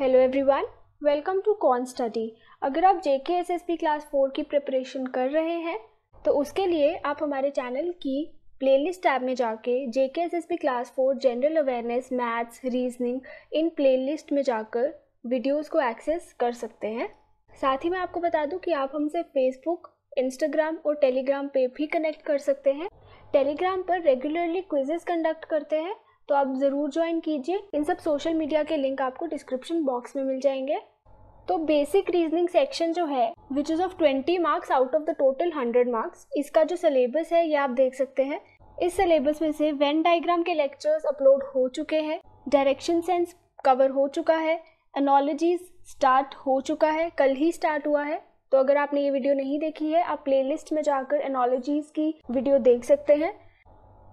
Hello everyone welcome to con study अगर आप J K S S P class four की preparation कर रहे हैं तो उसके लिए आप हमारे चैनल की प्लेलिस्ट टैब में जाके J K S S P class four general awareness maths reasoning इन प्लेलिस्ट में जाकर वीडियोस को एक्सेस कर सकते हैं साथ ही मैं आपको बता दूं कि आप हमसे फेसबुक इंस्टाग्राम और टेलीग्राम पर भी कनेक्ट कर सकते हैं टेलीग्राम पर रेगुलरली क्विजेस कंडक्ट करते हैं तो आप ज़रूर ज्वाइन कीजिए इन सब सोशल मीडिया के लिंक आपको डिस्क्रिप्शन बॉक्स में मिल जाएंगे तो बेसिक रीजनिंग सेक्शन जो है which is of twenty marks out of the total hundred marks इसका जो सिलेबस है ये आप देख सकते हैं इस सिलेबस में से वेन डायग्राम के लेक्चर्स अपलोड हो चुके हैं डायरेक्शन सेंस कवर हो चुका है एनोलॉजीज स्टार्ट हो चुका है कल ही स्टार्ट हुआ है तो अगर आपने ये वीडियो नहीं देखी है आप प्लेलिस्ट में जाकर एनोलॉजीज की वीडियो देख सकते हैं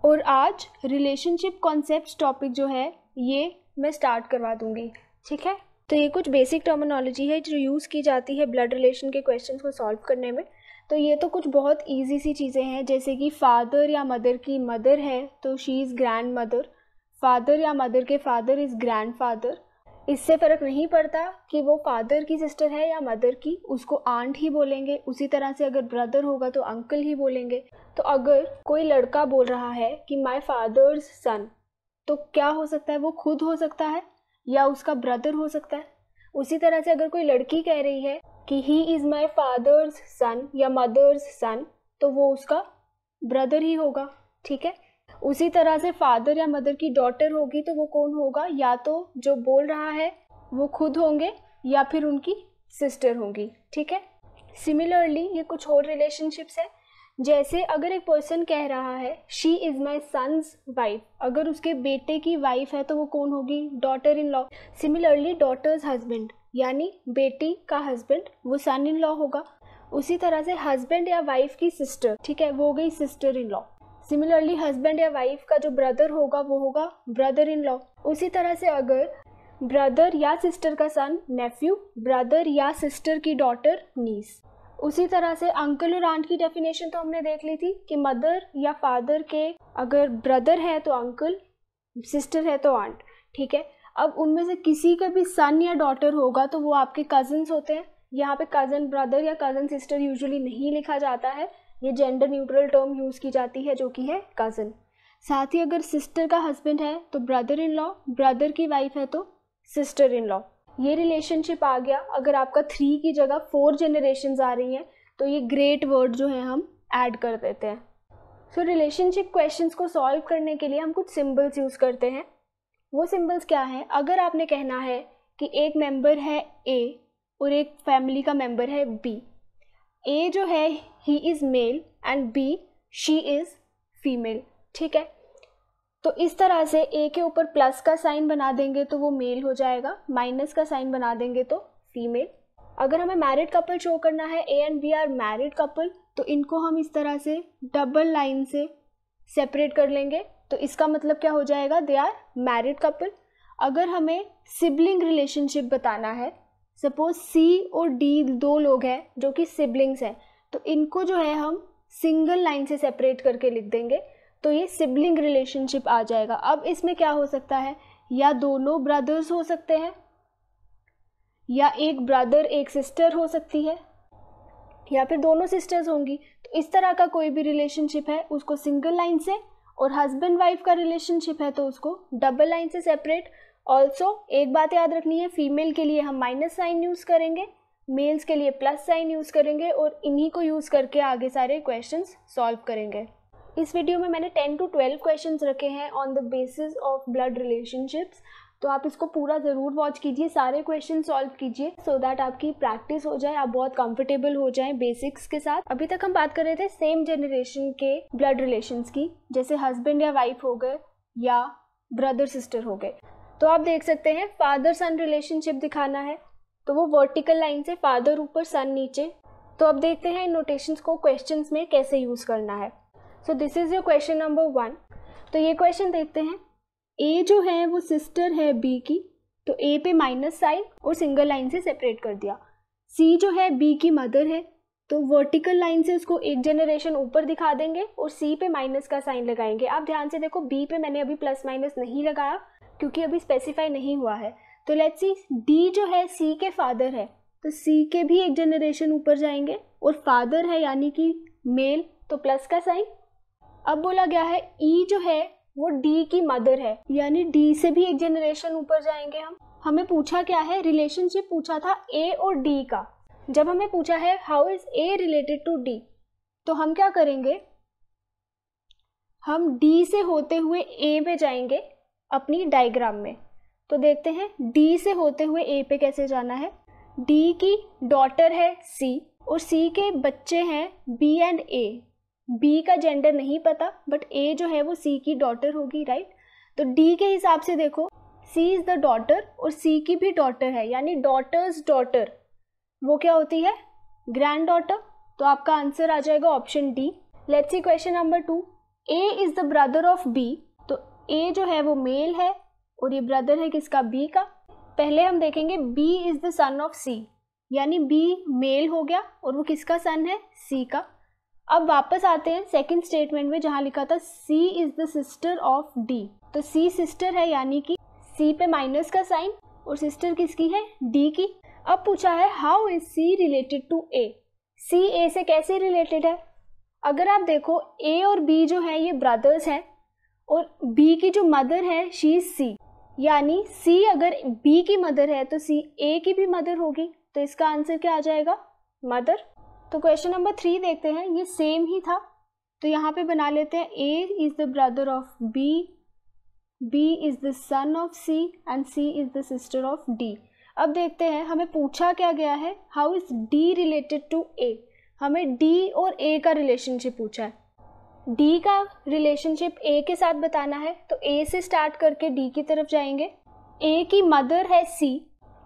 और आज रिलेशनशिप कॉन्सेप्ट टॉपिक जो है ये मैं स्टार्ट करवा दूँगी ठीक है तो ये कुछ बेसिक टर्मिनोलॉजी है जो यूज़ की जाती है ब्लड रिलेशन के क्वेश्चंस को सॉल्व करने में तो ये तो कुछ बहुत इजी सी चीज़ें हैं जैसे कि फादर या मदर की मदर है तो she is grandmother father या मदर के फादर इज़ ग्रैंड फादर इससे फ़र्क नहीं पड़ता कि वो फादर की सिस्टर है या मदर की उसको आंट ही बोलेंगे उसी तरह से अगर ब्रदर होगा तो अंकल ही बोलेंगे तो अगर कोई लड़का बोल रहा है कि माई फादर्स सन तो क्या हो सकता है वो खुद हो सकता है या उसका ब्रदर हो सकता है उसी तरह से अगर कोई लड़की कह रही है कि ही इज़ माई फादर्स सन या मदर्स सन तो वो उसका ब्रदर ही होगा ठीक है उसी तरह से फादर या मदर की डॉटर होगी तो वो कौन होगा या तो जो बोल रहा है वो खुद होंगे या फिर उनकी सिस्टर होंगी ठीक है सिमिलरली ये कुछ और रिलेशनशिप्स है जैसे अगर एक पर्सन कह रहा है she is my son's wife अगर उसके बेटे की वाइफ है तो वो कौन होगी daughter in law similarly daughter's husband यानी बेटी का हस्बैंड वो सन इन लॉ होगा उसी तरह से हस्बैंड या वाइफ की सिस्टर ठीक है वो हो गई sister in law similarly husband या वाइफ का जो ब्रदर होगा वो होगा ब्रदर इन लॉ उसी तरह से अगर ब्रदर या सिस्टर का सन नेफ्यू ब्रदर या सिस्टर की डॉटर नीस उसी तरह से अंकल और आंट की डेफिनेशन तो हमने देख ली थी कि मदर या फादर के अगर ब्रदर है तो अंकल सिस्टर है तो आंट ठीक है अब उनमें से किसी का भी सन या डॉटर होगा तो वो आपके कजन्स होते हैं यहाँ पे कज़न ब्रदर या कज़न सिस्टर यूजुअली नहीं लिखा जाता है ये जेंडर न्यूट्रल टर्म यूज़ की जाती है जो कि है कज़न साथ ही अगर सिस्टर का हस्बैंड है तो ब्रदर इन लॉ ब्रदर की वाइफ है तो सिस्टर इन लॉ ये रिलेशनशिप आ गया अगर आपका थ्री की जगह फोर जनरेशन आ रही हैं तो ये ग्रेट वर्ड जो है हम ऐड कर देते हैं सो रिलेशनशिप क्वेश्चंस को सॉल्व करने के लिए हम कुछ सिंबल्स यूज़ करते हैं वो सिंबल्स क्या हैं अगर आपने कहना है कि एक मेंबर है ए और एक फैमिली का मेंबर है बी ए जो है he is male and B she is female ठीक है तो इस तरह से ए के ऊपर प्लस का साइन बना देंगे तो वो मेल हो जाएगा माइनस का साइन बना देंगे तो फीमेल अगर हमें मैरिड कपल शो करना है A and B are married couple तो इनको हम इस तरह से डबल लाइन से सेपरेट कर लेंगे तो इसका मतलब क्या हो जाएगा दे आर मैरिड कपल अगर हमें सिबलिंग रिलेशनशिप बताना है सपोज सी और डी दो लोग हैं जो कि सिबलिंग्स हैं तो इनको जो है हम सिंगल लाइन से सेपरेट करके लिख देंगे तो ये सिबलिंग रिलेशनशिप आ जाएगा अब इसमें क्या हो सकता है या दोनों ब्रदर्स हो सकते हैं या एक ब्रदर एक सिस्टर हो सकती है या फिर दोनों सिस्टर्स होंगी तो इस तरह का कोई भी रिलेशनशिप है उसको सिंगल लाइन से और हस्बैंड वाइफ का रिलेशनशिप है तो उसको डबल लाइन से सेपरेट ऑल्सो एक बात याद रखनी है फीमेल के लिए हम माइनस साइन यूज़ करेंगे मेल्स के लिए प्लस साइन यूज़ करेंगे और इन्हीं को यूज़ करके आगे सारे क्वेश्चन सॉल्व करेंगे इस वीडियो में मैंने 10 टू 12 क्वेश्चंस रखे हैं on the basis of blood relationships तो आप इसको पूरा ज़रूर वॉच कीजिए सारे क्वेश्चन सॉल्व कीजिए सो दैट आपकी प्रैक्टिस हो जाए आप बहुत कंफर्टेबल हो जाए बेसिक्स के साथ अभी तक हम बात कर रहे थे सेम जनरेशन के ब्लड रिलेशंस की जैसे हस्बैंड या वाइफ हो गए या ब्रदर सिस्टर हो गए तो आप देख सकते हैं फादर सन रिलेशनशिप दिखाना है तो वो वर्टिकल लाइन से फादर ऊपर सन नीचे तो अब देखते हैं इन नोटेशंस को क्वेश्चन में कैसे यूज़ करना है so this is your question number one तो ये क्वेश्चन देखते हैं ए जो है वो सिस्टर है बी की तो ए पे माइनस साइन और सिंगल लाइन से सेपरेट कर दिया सी जो है बी की मदर है तो वर्टिकल लाइन से उसको एक जनरेशन ऊपर दिखा देंगे और सी पे माइनस का साइन लगाएंगे आप ध्यान से देखो बी पे मैंने अभी प्लस माइनस नहीं लगाया क्योंकि अभी स्पेसिफाई नहीं हुआ है तो लेट्स सी डी जो है सी के फादर है तो सी के भी एक जनरेशन ऊपर जाएंगे और फादर है यानी कि मेल तो प्लस का साइन अब बोला गया है ई e जो है वो डी की मदर है यानी डी से भी एक जनरेशन ऊपर जाएंगे हम हमें पूछा क्या है रिलेशनशिप पूछा था ए और डी का जब हमें पूछा है how is A related to D तो हम क्या करेंगे हम डी से होते हुए ए में जाएंगे अपनी डायग्राम में तो देखते हैं डी से होते हुए ए पे कैसे जाना है डी की डॉटर है सी और सी के बच्चे हैं बी एंड ए बी का जेंडर नहीं पता बट ए जो है वो सी की डॉटर होगी राइट तो डी के हिसाब से देखो सी इज़ द डॉटर और सी की भी डॉटर है यानी डॉटर्स डॉटर वो क्या होती है ग्रैंड डॉटर तो आपका आंसर आ जाएगा option D let's see question number two A is the brother of B A जो है वो मेल है और ये ब्रदर है किसका बी का पहले हम देखेंगे B is the son of C यानी बी मेल हो गया और वो किसका सन है सी का अब वापस आते हैं सेकंड स्टेटमेंट में जहाँ लिखा था C is the sister of D तो सी सिस्टर है यानी कि सी पे माइनस का साइन और सिस्टर किसकी है डी की अब पूछा है how is C related to A C A से कैसे रिलेटेड है अगर आप देखो ए और बी जो है ये ब्रदर्स हैं और बी की जो मदर है शी इज़ सी यानी सी अगर बी की मदर है तो सी ए की भी मदर होगी तो इसका आंसर क्या आ जाएगा मदर तो क्वेश्चन नंबर थ्री देखते हैं ये सेम ही था तो यहाँ पे बना लेते हैं A is the brother of B B is the son of C and C is the sister of D अब देखते हैं हमें पूछा क्या गया है how is D related to A हमें डी और ए का रिलेशनशिप पूछा है डी का रिलेशनशिप ए के साथ बताना है तो ए से स्टार्ट करके डी की तरफ जाएंगे ए की मदर है सी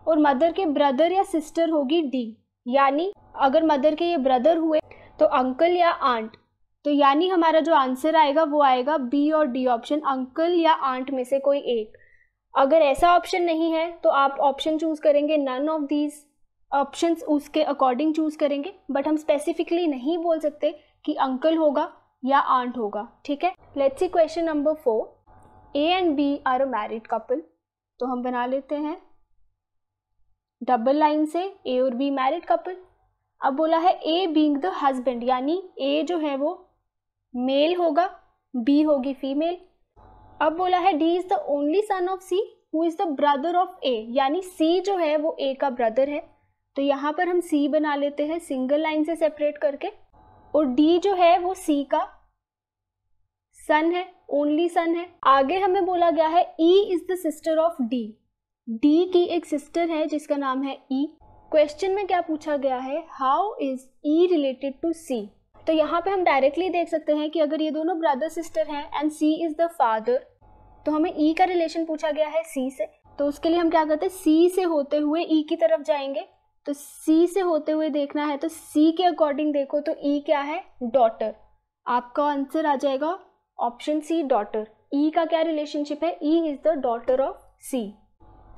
और मदर के ब्रदर या सिस्टर होगी डी यानी अगर मदर के ये ब्रदर हुए तो अंकल या आंट तो यानी हमारा जो आंसर आएगा वो आएगा बी और डी ऑप्शन अंकल या आंट में से कोई एक अगर ऐसा ऑप्शन नहीं है तो आप ऑप्शन चूज करेंगे नन ऑफ दीज ऑप्शंस उसके अकॉर्डिंग चूज करेंगे बट हम स्पेसिफिकली नहीं बोल सकते कि अंकल होगा या आंट होगा ठीक है let's see question number four A and B are a married couple तो हम बना लेते हैं डबल लाइन से ए और बी मैरिड कपल अब बोला है ए बींग द हजबेंड यानी ए जो है वो मेल होगा बी होगी फीमेल अब बोला है D is the only son of C who is the brother of A यानी सी जो है वो ए का ब्रदर है तो यहाँ पर हम सी बना लेते हैं सिंगल लाइन से सेपरेट करके और डी जो है वो सी का सन है ओनली सन है आगे हमें बोला गया है E is the sister of D D की एक सिस्टर है जिसका नाम है ई e. क्वेश्चन में क्या पूछा गया है how is E related to C तो यहाँ पे हम डायरेक्टली देख सकते हैं कि अगर ये दोनों ब्रदर सिस्टर हैं and C is the father तो हमें ई e का रिलेशन पूछा गया है सी से तो उसके लिए हम क्या करते हैं सी से होते हुए ई e की तरफ जाएंगे तो सी से होते हुए देखना है तो सी के अकॉर्डिंग देखो तो ई e क्या है डॉटर आपका आंसर आ जाएगा ऑप्शन सी डॉटर ई का क्या रिलेशनशिप है E is the daughter of C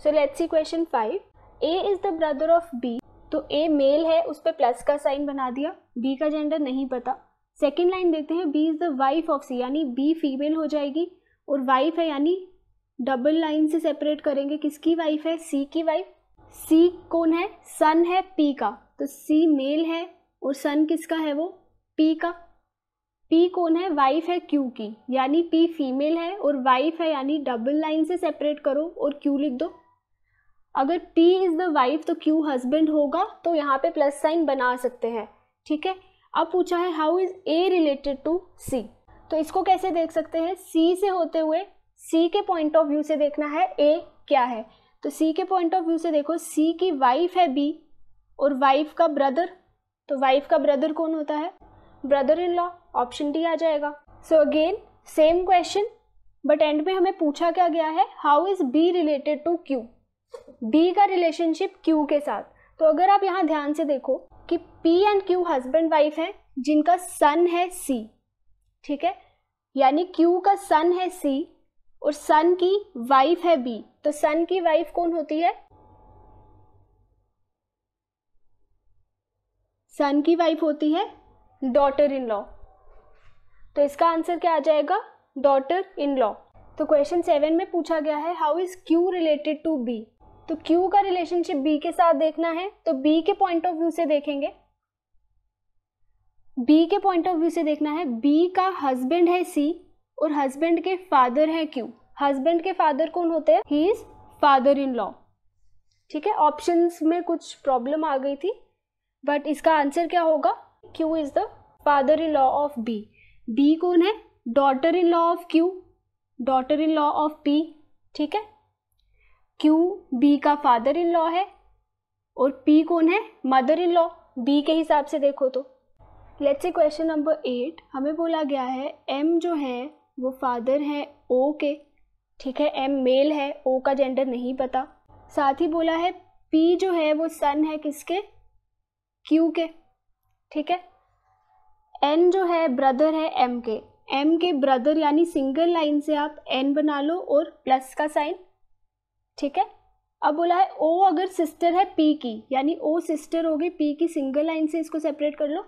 so let's see question five A is the brother of B तो ए मेल है उस पर प्लस का साइन बना दिया बी का जेंडर नहीं पता सेकेंड लाइन देखते हैं B is the wife of C यानी बी फीमेल हो जाएगी और वाइफ है यानी डबल लाइन से सेपरेट करेंगे किसकी वाइफ है सी की वाइफ सी कौन है सन है पी का तो सी मेल है और सन किसका है वो पी का पी कौन है वाइफ है क्यू की यानी पी फीमेल है और वाइफ है यानी डबल लाइन से सेपरेट करो और क्यू लिख दो अगर पी इज़ द वाइफ तो क्यू हस्बैंड होगा तो यहाँ पे प्लस साइन बना सकते हैं ठीक है अब पूछा है how is A related to C तो इसको कैसे देख सकते हैं सी से होते हुए सी के पॉइंट ऑफ व्यू से देखना है ए क्या है तो सी के पॉइंट ऑफ व्यू से देखो सी की वाइफ है बी और वाइफ का ब्रदर तो वाइफ का ब्रदर कौन होता है brother in law option D आ जाएगा so again same question but end में हमें पूछा क्या गया है how is B related to Q B का रिलेशनशिप क्यू के साथ तो अगर आप यहाँ ध्यान से देखो कि P and Q husband wife हैं जिनका सन है सी ठीक है यानी क्यू का सन है सी और सन की वाइफ है बी तो सन की वाइफ कौन होती है सन की वाइफ होती है डॉटर इन लॉ तो इसका आंसर क्या आ जाएगा डॉटर इन लॉ तो क्वेश्चन सेवन में पूछा गया है how is Q related to B तो क्यू का रिलेशनशिप बी के साथ देखना है तो बी के पॉइंट ऑफ व्यू से देखेंगे बी के पॉइंट ऑफ व्यू से देखना है बी का हस्बैंड है सी और हस्बैंड के फादर है क्यू हस्बैंड के फादर कौन होते हैं he is father in law ठीक है ऑप्शंस में कुछ प्रॉब्लम आ गई थी बट इसका आंसर क्या होगा Q is the father in law of B B कौन है daughter in law of Q daughter in law of P ठीक है क्यू बी का फादर इन लॉ है और पी कौन है मदर इन लॉ बी के हिसाब से देखो तो let's say question number eight हमें बोला गया है एम जो है वो फादर है ओ के ठीक है एम मेल है ओ का जेंडर नहीं पता साथ ही बोला है पी जो है वो सन है किसके क्यू के ठीक है एन जो है ब्रदर है एम के एम के ब्रदर यानी सिंगल लाइन से आप एन बना लो और प्लस का साइन ठीक है अब बोला है ओ अगर सिस्टर है पी की यानी ओ सिस्टर होगी पी की सिंगल लाइन से इसको सेपरेट कर लो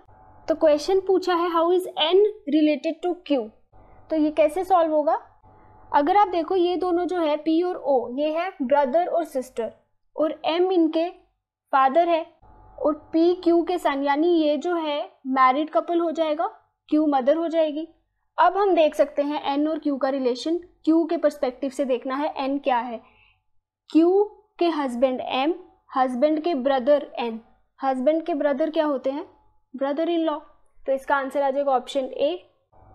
तो क्वेश्चन पूछा है how is N related to Q तो ये कैसे सॉल्व होगा अगर आप देखो ये दोनों जो है पी और ओ ये है ब्रदर और सिस्टर और एम इनके फादर है और पी क्यू के सन यानी ये जो है मैरिड कपल हो जाएगा क्यू मदर हो जाएगी अब हम देख सकते हैं एन और क्यू का रिलेशन क्यू के परस्पेक्टिव से देखना है एन क्या है क्यू के हस्बैंड एम हस्बैंड के ब्रदर एन हस्बैंड के ब्रदर क्या होते हैं ब्रदर इन लॉ तो इसका आंसर आ जाएगा ऑप्शन ए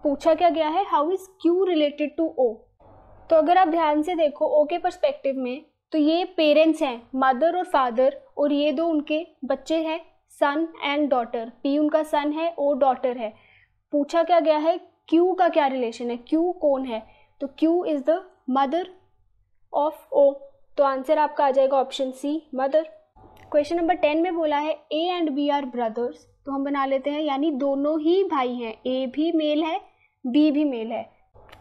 पूछा क्या गया है how is Q related to O तो अगर आप ध्यान से देखो ओके okay परस्पेक्टिव में तो ये पेरेंट्स हैं मदर और फादर और ये दो उनके बच्चे हैं सन एंड डॉटर पी उनका सन है ओ डॉटर है पूछा क्या गया है क्यू का क्या रिलेशन है क्यू कौन है तो Q is the mother of O तो आंसर आपका आ जाएगा option C mother question number ten में बोला है A and B are brothers तो हम बना लेते हैं यानी दोनों ही भाई हैं ए भी मेल है बी भी मेल है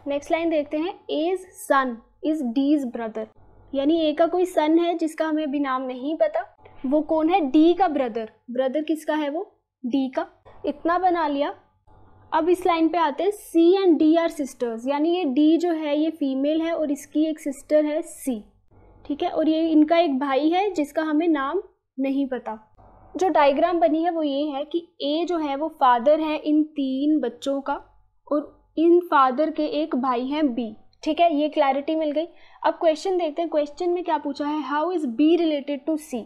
नेक्स्ट लाइन देखते हैं A's son is D's brother यानी ए का कोई सन है जिसका हमें अभी नाम नहीं पता वो कौन है डी का ब्रदर ब्रदर किसका है वो डी का इतना बना लिया अब इस लाइन पे आते हैं C and D are sisters यानी ये डी जो है ये फीमेल है और इसकी एक सिस्टर है सी ठीक है और ये इनका एक भाई है जिसका हमें नाम नहीं पता जो डायग्राम बनी है वो ये है कि ए जो है वो फादर है इन तीन बच्चों का और इन फादर के एक भाई हैं बी ठीक है ये क्लैरिटी मिल गई अब क्वेश्चन देखते हैं क्वेश्चन में क्या पूछा है how is B related to C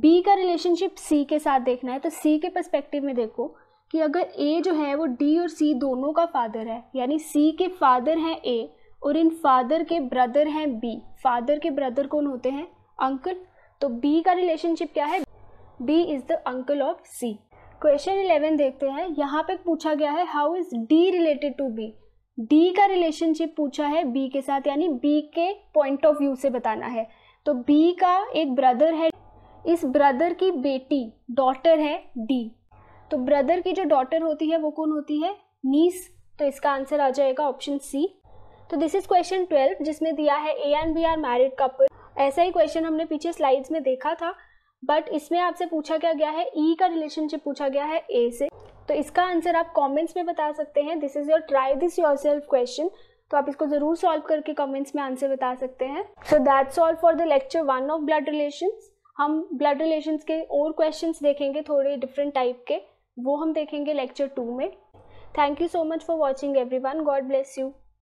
B का रिलेशनशिप सी के साथ देखना है तो सी के परस्पेक्टिव में देखो कि अगर ए जो है वो डी और सी दोनों का फादर है यानी सी के फादर हैं ए और इन फादर के ब्रदर हैं बी फादर के ब्रदर कौन होते हैं अंकल तो बी का रिलेशनशिप क्या है B is the uncle of C question eleven देखते हैं यहाँ पे पूछा गया है how is D related to B D का रिलेशनशिप पूछा है बी के साथ यानी बी के पॉइंट ऑफ व्यू से बताना है तो बी का एक ब्रदर है इस ब्रदर की बेटी डॉटर है डी तो ब्रदर की जो डॉटर होती है वो कौन होती है नीस तो इसका आंसर आ जाएगा ऑप्शन सी तो दिस इज क्वेश्चन ट्वेल्व जिसमें दिया है A and B are married couple ऐसा ही क्वेश्चन हमने पीछे स्लाइड्स में देखा था बट इसमें आपसे पूछा क्या गया है ई e का रिलेशनशिप पूछा गया है ए से तो इसका आंसर आप कमेंट्स में बता सकते हैं this is your try this yourself question तो आप इसको जरूर सॉल्व करके कमेंट्स में आंसर बता सकते हैं so that's all for the lecture one of blood relation हम ब्लड रिलेशन के और क्वेश्चन देखेंगे थोड़े डिफरेंट टाइप के वो हम देखेंगे लेक्चर टू में thank you so much for watching everyone God bless you